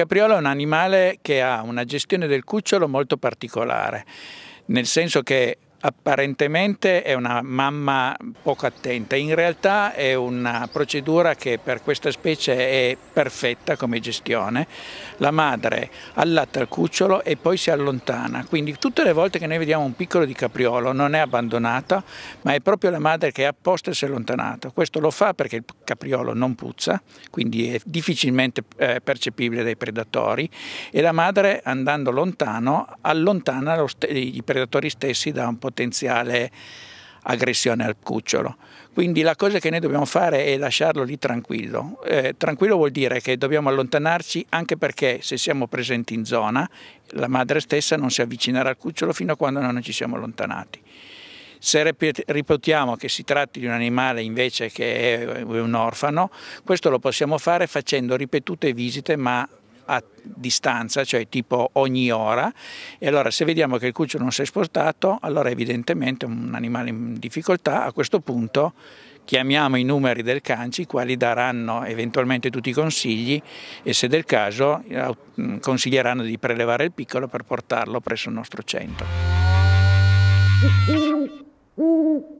capriolo è un animale che ha una gestione del cucciolo molto particolare, nel senso che Apparentemente è una mamma poco attenta, in realtà è una procedura che per questa specie è perfetta come gestione. La madre allatta il cucciolo e poi si allontana, quindi tutte le volte che noi vediamo un piccolo di capriolo non è abbandonata, ma è proprio la madre che apposta e si è allontanato. Questo lo fa perché il capriolo non puzza, quindi è difficilmente eh, percepibile dai predatori e la madre andando lontano allontana i predatori stessi da un po' potenziale aggressione al cucciolo. Quindi la cosa che noi dobbiamo fare è lasciarlo lì tranquillo. Eh, tranquillo vuol dire che dobbiamo allontanarci anche perché se siamo presenti in zona la madre stessa non si avvicinerà al cucciolo fino a quando noi non ci siamo allontanati. Se ripetiamo che si tratti di un animale invece che è un orfano, questo lo possiamo fare facendo ripetute visite ma a distanza, cioè tipo ogni ora, e allora se vediamo che il cucciolo non si è spostato, allora evidentemente un animale in difficoltà a questo punto chiamiamo i numeri del CANCI, quali daranno eventualmente tutti i consigli e se del caso mm, consiglieranno di prelevare il piccolo per portarlo presso il nostro centro.